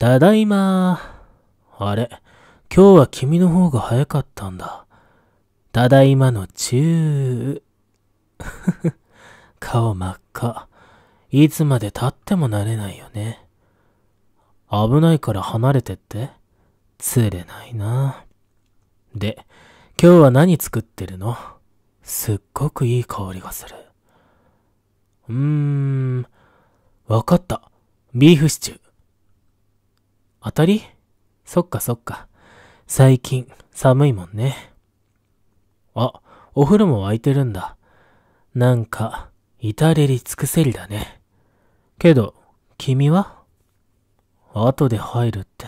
ただいまあれ、今日は君の方が早かったんだ。ただいまの中。顔真っ赤。いつまで経っても慣れないよね。危ないから離れてって。釣れないな。で、今日は何作ってるのすっごくいい香りがする。うーん、わかった。ビーフシチュー。当たりそっかそっか。最近、寒いもんね。あ、お風呂も沸いてるんだ。なんか、至れり尽くせりだね。けど、君は後で入るって。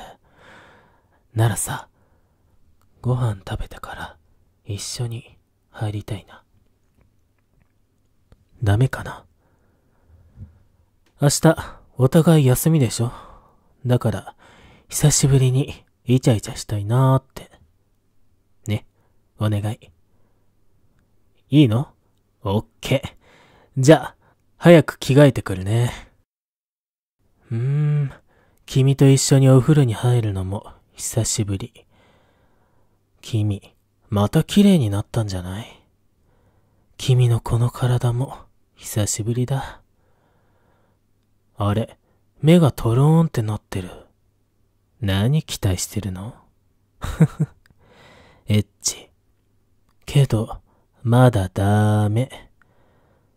ならさ、ご飯食べてから一緒に入りたいな。ダメかな明日、お互い休みでしょだから、久しぶりにイチャイチャしたいなーって。ね、お願い。いいのオッケー。じゃあ、早く着替えてくるね。うーん、君と一緒にお風呂に入るのも久しぶり。君、また綺麗になったんじゃない君のこの体も久しぶりだ。あれ、目がトローンってなってる。何期待してるの エッチ。けど、まだーめ。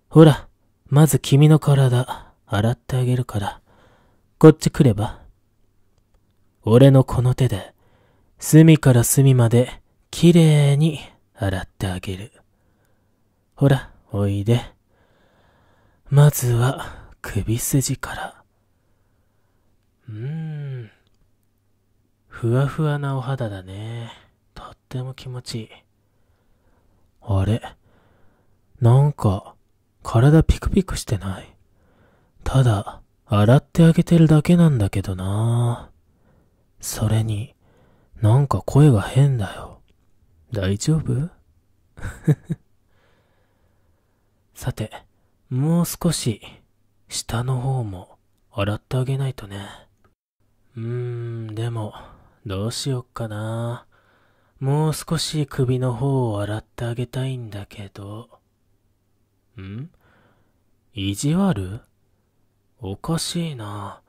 ほら、まず君の体、洗ってあげるから、こっち来れば。俺のこの手で、隅から隅まで、きれいに洗ってあげる。ほら、おいで。まずは、首筋から。うーん。ふわふわなお肌だね。とっても気持ちいい。あれなんか、体ピクピクしてない。ただ、洗ってあげてるだけなんだけどな。それに、なんか声が変だよ。大丈夫 さて、もう少し、下の方も洗ってあげないとね。うーん、でも、どうしよっかな。もう少し首の方を洗ってあげたいんだけど。ん意地悪おかしいな。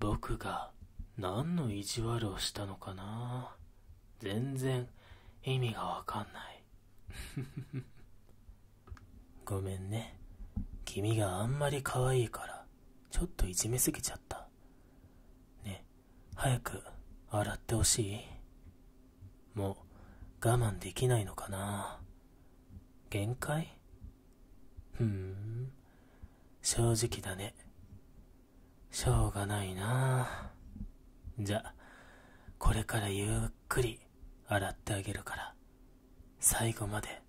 僕が何の意地悪をしたのかな。全然意味がわかんない。ごめんね。君があんまり可愛いから、ちょっといじめすぎちゃった。ね、早く洗ってほしいもう我慢できないのかな限界ふーん正直だねしょうがないなじゃこれからゆっくり洗ってあげるから最後まで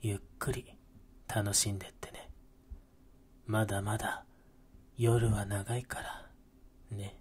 ゆっくり楽しんでってねまだまだ夜は長いからね